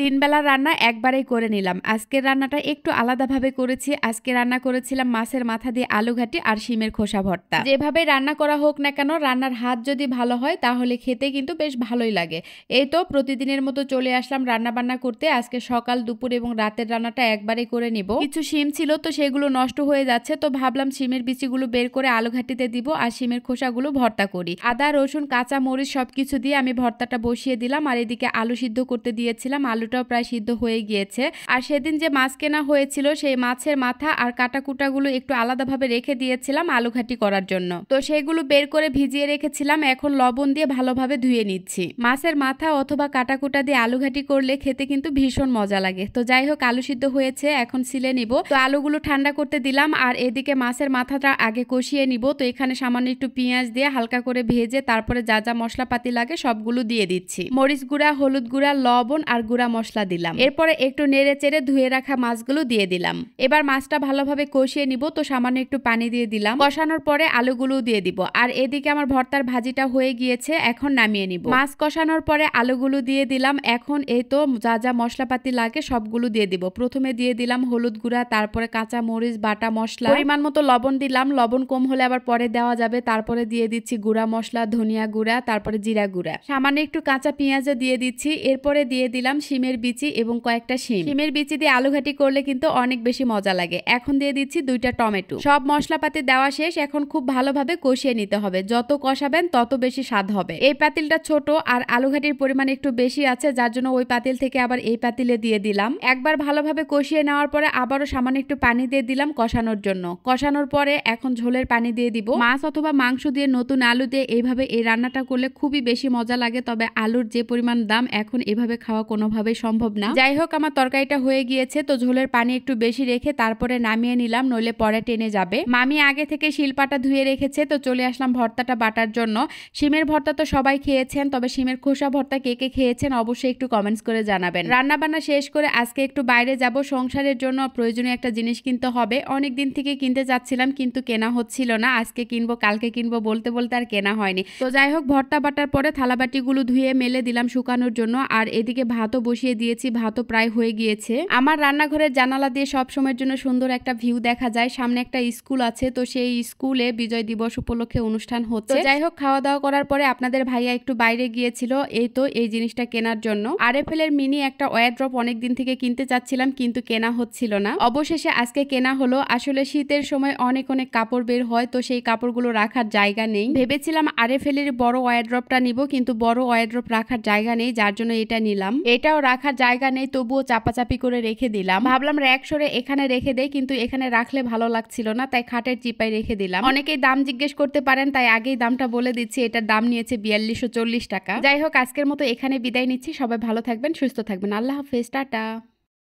তিন বেলা রান্না একবারেই করে নিলাম আজকের রান্নাটা একটু আলাদাভাবে করেছি আজকে রান্না করেছিলাম মাছের মাথা দিয়ে আলু ঘাটি আর শিমের খোসা ভর্তা যেভাবে রান্না করা হোক না কেন রান্নার হাত যদি ভালো হয় তাহলে খেতে কিন্তু বেশ ভালোই লাগে এই তো প্রতিদিনের মতো চলে আসলাম রান্না বান্না করতে আজকে সকাল দুপুর এবং রাতের রান্নাটা একবারে করে নিব কিছু শিম ছিল তো সেগুলো নষ্ট হয়ে যাচ্ছে তো ভাবলাম শিমের বিচিগুলো বের করে আলু ঘাটিতে দিব আর শিমের খোসাগুলো ভর্তা করি আদা রসুন কাঁচা মরিচ সবকিছু দিয়ে আমি ভর্তাটা বসিয়ে দিলাম আর এদিকে আলু সিদ্ধ করতে দিয়েছিলাম আলু আলুটাও প্রায় সিদ্ধ হয়ে গিয়েছে আর সেদিন যে মাছ কেনা হয়েছিল সেই মাছের মাথা আর কাটাকুটাগুলো একটু আলাদাভাবে রেখে দিয়েছিলাম আলু ঘাটি করার জন্য তো সেগুলো বের করে ভিজিয়ে রেখেছিলাম এখন লবণ দিয়ে ভালোভাবে ধুয়ে নিচ্ছি মাছের মাথা অথবা কাটাকুটা দিয়ে আলু ঘাটি করলে খেতে কিন্তু ভীষণ মজা লাগে তো যাই হোক আলু সিদ্ধ হয়েছে এখন সিলে নিব তো আলুগুলো ঠান্ডা করতে দিলাম আর এদিকে মাছের মাথাটা আগে কষিয়ে নিব তো এখানে সামান্য একটু পেঁয়াজ দিয়ে হালকা করে ভেজে তারপরে যা যা মশলাপাতি লাগে সবগুলো দিয়ে দিচ্ছি মরিচ গুঁড়া হলুদ গুঁড়া লবণ আর গুঁড়া মশলা দিলাম এরপরে একটু নেড়ে চেড়ে ধুয়ে রাখা মাছগুলো দিয়ে দিলাম এবার মাছটা ভালোভাবে কষিয়ে নিব তো সামান্য একটু পানি দিয়ে দিলাম কষানোর পরে আলুগুলো দিয়ে দিব আর এদিকে আমার ভর্তার ভাজিটা হয়ে গিয়েছে এখন নামিয়ে নিব মাছ কষানোর পরে আলুগুলো দিয়ে দিলাম এখন এই তো যা যা মশলাপাতি লাগে সবগুলো দিয়ে দিব প্রথমে দিয়ে দিলাম হলুদ গুঁড়া তারপরে কাঁচা মরিচ বাটা মশলা পরিমাণ মতো লবণ দিলাম লবণ কম হলে আবার পরে দেওয়া যাবে তারপরে দিয়ে দিচ্ছি গুঁড়া মশলা ধনিয়া গুঁড়া তারপরে জিরা গুঁড়া সামান্য একটু কাঁচা পেঁয়াজও দিয়ে দিচ্ছি এরপরে দিয়ে দিলাম শিমের বিচি এবং কয়েকটা শিম শিমের বিচি দিয়ে আলু ঘাটি করলে কিন্তু অনেক বেশি মজা লাগে এখন দিয়ে দিচ্ছি দুইটা টমেটো সব মশলাপাতি দেওয়া শেষ এখন খুব ভালোভাবে কষিয়ে নিতে হবে যত কষাবেন তত বেশি স্বাদ হবে এই পাতিলটা ছোট আর আলু ঘাটির পরিমাণ একটু বেশি আছে যার জন্য ওই পাতিল থেকে আবার এই পাতিলে দিয়ে দিলাম একবার ভালোভাবে কষিয়ে নেওয়ার পরে আবারও সামান্য একটু পানি দিয়ে দিলাম কষানোর জন্য কষানোর পরে এখন ঝোলের পানি দিয়ে দিব মাছ অথবা মাংস দিয়ে নতুন আলু দিয়ে এইভাবে এই রান্নাটা করলে খুবই বেশি মজা লাগে তবে আলুর যে পরিমাণ দাম এখন এভাবে খাওয়া কোনোভাবে কোনোভাবেই সম্ভব না যাই হোক আমার তরকারিটা হয়ে গিয়েছে তো ঝোলের পানি একটু বেশি রেখে তারপরে নামিয়ে নিলাম নইলে পরে টেনে যাবে মামি আগে থেকে শিলপাটা ধুয়ে রেখেছে তো চলে আসলাম ভর্তাটা বাটার জন্য শিমের ভর্তা তো সবাই খেয়েছেন তবে শিমের খোসা ভর্তা কে কে খেয়েছেন অবশ্যই একটু কমেন্টস করে জানাবেন রান্নাবান্না শেষ করে আজকে একটু বাইরে যাব সংসারের জন্য প্রয়োজনীয় একটা জিনিস কিনতে হবে অনেক দিন থেকে কিনতে যাচ্ছিলাম কিন্তু কেনা হচ্ছিল না আজকে কিনবো কালকে কিনবো বলতে বলতে আর কেনা হয়নি তো যাই হোক ভর্তা বাটার পরে থালাবাটিগুলো ধুয়ে মেলে দিলাম শুকানোর জন্য আর এদিকে ভাতও বসে বসিয়ে দিয়েছি ভাতও প্রায় হয়ে গিয়েছে আমার রান্নাঘরের জানালা দিয়ে সব সময়ের জন্য সুন্দর একটা ভিউ দেখা যায় সামনে একটা স্কুল আছে তো সেই স্কুলে বিজয় দিবস উপলক্ষে অনুষ্ঠান হচ্ছে যাই হোক খাওয়া দাওয়া করার পরে আপনাদের ভাইয়া একটু বাইরে গিয়েছিল এই তো এই জিনিসটা কেনার জন্য আর এফ এর মিনি একটা ওয়ারড্রপ অনেকদিন থেকে কিনতে চাচ্ছিলাম কিন্তু কেনা হচ্ছিল না অবশেষে আজকে কেনা হলো আসলে শীতের সময় অনেক অনেক কাপড় বের হয় তো সেই কাপড়গুলো রাখার জায়গা নেই ভেবেছিলাম আর এফ এর বড় ওয়ারড্রপটা নিব কিন্তু বড় ওয়ারড্রপ রাখার জায়গা নেই যার জন্য এটা নিলাম এটাও রাখার জায়গা নেই তবুও চাপাচাপি করে রেখে দিলাম ভাবলাম র্যাক সরে এখানে রেখে দেয় কিন্তু এখানে রাখলে ভালো লাগছিল না তাই খাটের চিপায় রেখে দিলাম অনেকেই দাম জিজ্ঞেস করতে পারেন তাই আগেই দামটা বলে দিচ্ছি এটার দাম নিয়েছে বিয়াল্লিশশো চল্লিশ টাকা যাই হোক আজকের মতো এখানে বিদায় নিচ্ছি সবাই ভালো থাকবেন সুস্থ থাকবেন আল্লাহ হাফেজ টাটা